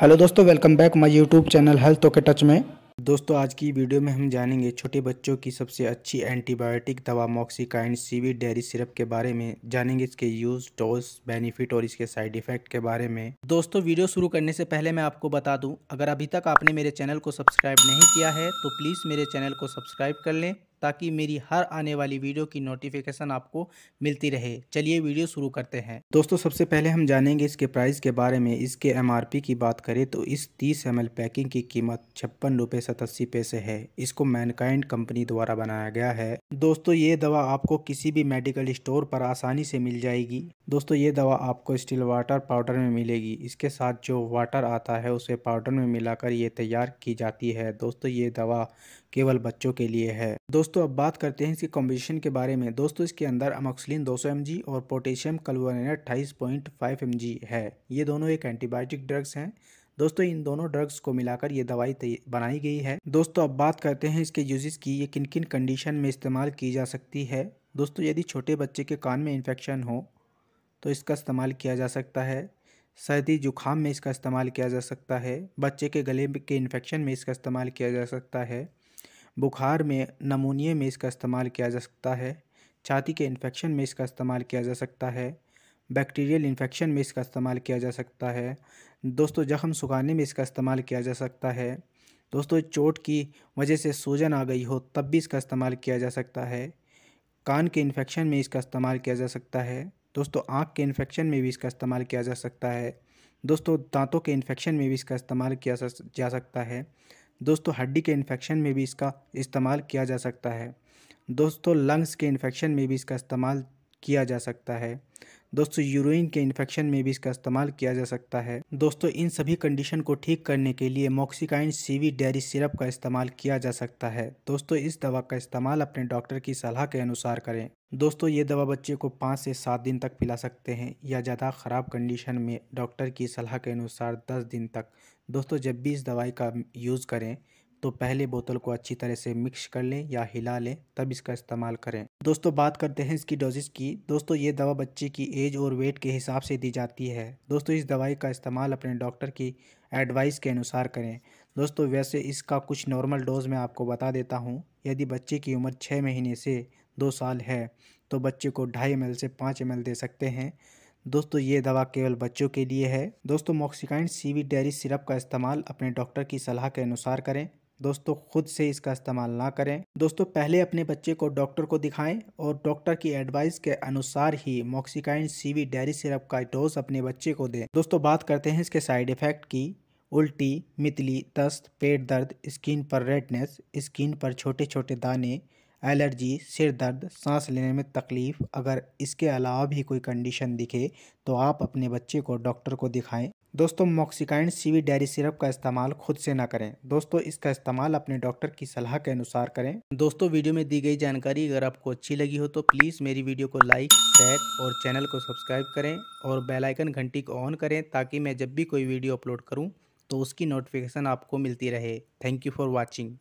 hello दोस्तों welcome back my YouTube channel health के touch में दोस्तों आज की वीडियो में हम जानेंगे छोटे बच्चों की सबसे अच्छी एंटीबायोटिक दवा मॉक्सिकाइन सीवी डेयरी सिरप के बारे में जानेंगे इसके यूज़ डोज बेनिफिट और इसके साइड इफ़ेक्ट के बारे में दोस्तों वीडियो शुरू करने से पहले मैं आपको बता दूं अगर अभी तक आपने मेरे चैनल को सब्सक्राइब नहीं किया है तो प्लीज़ मेरे चैनल को सब्सक्राइब कर लें ताकि मेरी हर आने वाली वीडियो की नोटिफिकेशन आपको मिलती रहे चलिए वीडियो शुरू करते हैं दोस्तों सबसे पहले हम जानेंगे इसके प्राइस के बारे में इसके एम की बात करें तो इस तीस एम पैकिंग की कीमत छप्पन रुपये सतासी पैसे है इसको मैनकाइंड कंपनी द्वारा बनाया गया है दोस्तों ये दवा आपको किसी भी मेडिकल स्टोर पर आसानी से मिल जाएगी दोस्तों ये दवा आपको स्टील वाटर पाउडर में मिलेगी इसके साथ जो वाटर आता है उसे पाउडर में मिलाकर ये तैयार की जाती है दोस्तों ये दवा केवल बच्चों के लिए है दोस्तों अब बात करते हैं इसके कॉम्बिनेशन के बारे में दोस्तों इसके अंदर अमोक्सिलिन 200 सौ और पोटेशियम कलवोनेट अट्ठाईस पॉइंट है ये दोनों एक एंटीबायोटिक ड्रग्स हैं दोस्तों इन दोनों ड्रग्स को मिलाकर ये दवाई बनाई गई है दोस्तों अब बात करते हैं इसके यूजेस की ये किन किन कंडीशन में इस्तेमाल की जा सकती है दोस्तों यदि छोटे बच्चे के कान में इन्फेक्शन हो तो इसका इस्तेमाल किया जा सकता है सर्दी जुखाम में इसका इस्तेमाल किया जा सकता है बच्चे के गले के इन्फेक्शन में इसका इस्तेमाल किया जा सकता है बुखार में नमूनिए में इसका इस्तेमाल किया जा सकता है छाती के इन्फेक्शन में इसका इस्तेमाल किया जा सकता है बैक्टीरियल इन्फेक्शन में इसका इस्तेमाल किया जा सकता है दोस्तों जख्म सुखाने में इसका इस्तेमाल किया जा सकता है दोस्तों चोट की वजह से सूजन आ गई हो तब भी इसका इस्तेमाल किया जा सकता है कान के इन्फेक्शन में इसका इस्तेमाल किया जा सकता है दोस्तों आँख के इन्फेक्शन में भी इसका इस्तेमाल किया जा सकता है दोस्तों दांतों के इन्फेक्शन में भी इसका इस्तेमाल किया जा सकता है दोस्तों हड्डी के इन्फेक्शन में भी इसका इस्तेमाल किया जा सकता है दोस्तों लंग्स के इन्फेक्शन में भी इसका इस्तेमाल किया जा सकता है दोस्तों यूरोइन के इन्फेक्शन में भी इसका इस्तेमाल किया जा सकता है दोस्तों इन सभी कंडीशन को ठीक करने के लिए मोक्सिकाइन सीवी डेयरी सिरप का इस्तेमाल किया जा सकता है दोस्तों इस दवा का इस्तेमाल अपने डॉक्टर की सलाह के अनुसार करें दोस्तों ये दवा बच्चे को पाँच से सात दिन तक पिला सकते हैं या ज़्यादा ख़राब कंडीशन में डॉक्टर की सलाह के अनुसार दस दिन तक दोस्तों जब भी इस दवाई का यूज़ करें तो पहले बोतल को अच्छी तरह से मिक्स कर लें या हिला लें तब इसका इस्तेमाल करें दोस्तों बात करते हैं इसकी डोजेज की दोस्तों ये दवा बच्चे की एज और वेट के हिसाब से दी जाती है दोस्तों इस दवाई का इस्तेमाल अपने डॉक्टर की एडवाइस के अनुसार करें दोस्तों वैसे इसका कुछ नॉर्मल डोज मैं आपको बता देता हूँ यदि बच्चे की उम्र छः महीने से दो साल है तो बच्चे को ढाई एम से पाँच एम दे सकते हैं दोस्तों ये दवा केवल बच्चों के लिए है दोस्तों मॉक्सिकाइन सीवी डेरी सिरप का इस्तेमाल अपने डॉक्टर की सलाह के अनुसार करें दोस्तों खुद से इसका इस्तेमाल ना करें दोस्तों पहले अपने बच्चे को डॉक्टर को दिखाएं और डॉक्टर की एडवाइस के अनुसार ही मॉक्सिकाइन सीवी डेयरी सिरप का डोज अपने बच्चे को दें दोस्तों बात करते हैं इसके साइड इफेक्ट की उल्टी मितली दस्त पेट दर्द स्किन पर रेडनेस स्किन पर छोटे छोटे दाने एलर्जी सिर दर्द सांस लेने में तकलीफ़ अगर इसके अलावा भी कोई कंडीशन दिखे तो आप अपने बच्चे को डॉक्टर को दिखाएं दोस्तों मॉक्सिकाइन सीवी डेरी सिरप का इस्तेमाल खुद से ना करें दोस्तों इसका इस्तेमाल अपने डॉक्टर की सलाह के अनुसार करें दोस्तों वीडियो में दी गई जानकारी अगर आपको अच्छी लगी हो तो प्लीज़ मेरी वीडियो को लाइक शेयर और चैनल को सब्सक्राइब करें और बेलाइकन घंटी को ऑन करें ताकि मैं जब भी कोई वीडियो अपलोड करूँ तो उसकी नोटिफिकेशन आपको मिलती रहे थैंक यू फॉर वॉचिंग